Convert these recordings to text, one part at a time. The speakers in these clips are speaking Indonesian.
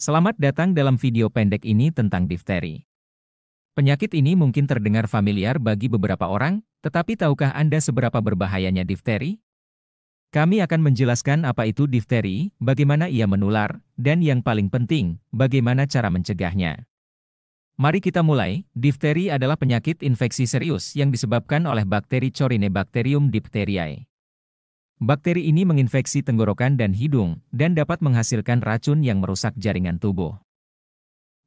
Selamat datang dalam video pendek ini tentang difteri. Penyakit ini mungkin terdengar familiar bagi beberapa orang, tetapi tahukah Anda seberapa berbahayanya difteri? Kami akan menjelaskan apa itu difteri, bagaimana ia menular, dan yang paling penting, bagaimana cara mencegahnya. Mari kita mulai. Difteri adalah penyakit infeksi serius yang disebabkan oleh bakteri Chorinebacterium diphtheriae. Bakteri ini menginfeksi tenggorokan dan hidung, dan dapat menghasilkan racun yang merusak jaringan tubuh.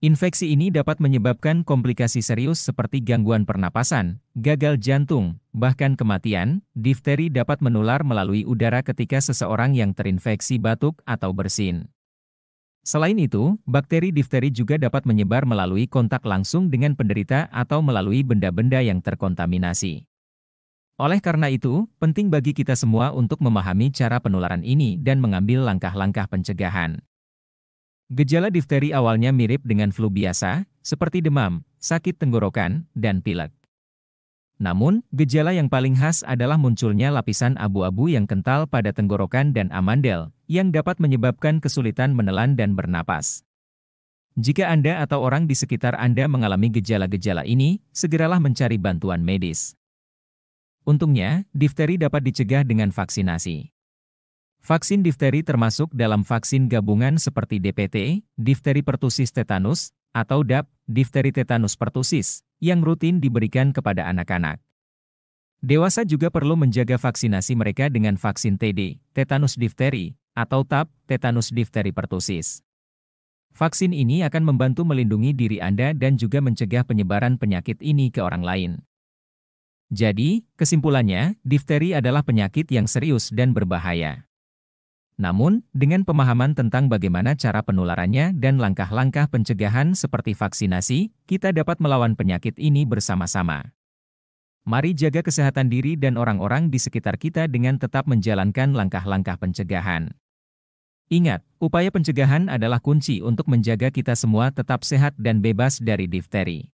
Infeksi ini dapat menyebabkan komplikasi serius seperti gangguan pernapasan, gagal jantung, bahkan kematian. Difteri dapat menular melalui udara ketika seseorang yang terinfeksi batuk atau bersin. Selain itu, bakteri difteri juga dapat menyebar melalui kontak langsung dengan penderita atau melalui benda-benda yang terkontaminasi. Oleh karena itu, penting bagi kita semua untuk memahami cara penularan ini dan mengambil langkah-langkah pencegahan. Gejala difteri awalnya mirip dengan flu biasa, seperti demam, sakit tenggorokan, dan pilek. Namun, gejala yang paling khas adalah munculnya lapisan abu-abu yang kental pada tenggorokan dan amandel, yang dapat menyebabkan kesulitan menelan dan bernapas. Jika Anda atau orang di sekitar Anda mengalami gejala-gejala ini, segeralah mencari bantuan medis. Untungnya, difteri dapat dicegah dengan vaksinasi. Vaksin difteri termasuk dalam vaksin gabungan seperti DPT, difteri pertusis tetanus, atau DAP, difteri tetanus pertusis, yang rutin diberikan kepada anak-anak. Dewasa juga perlu menjaga vaksinasi mereka dengan vaksin TD, tetanus difteri, atau TAP, tetanus difteri pertusis. Vaksin ini akan membantu melindungi diri Anda dan juga mencegah penyebaran penyakit ini ke orang lain. Jadi, kesimpulannya, difteri adalah penyakit yang serius dan berbahaya. Namun, dengan pemahaman tentang bagaimana cara penularannya dan langkah-langkah pencegahan seperti vaksinasi, kita dapat melawan penyakit ini bersama-sama. Mari jaga kesehatan diri dan orang-orang di sekitar kita dengan tetap menjalankan langkah-langkah pencegahan. Ingat, upaya pencegahan adalah kunci untuk menjaga kita semua tetap sehat dan bebas dari difteri.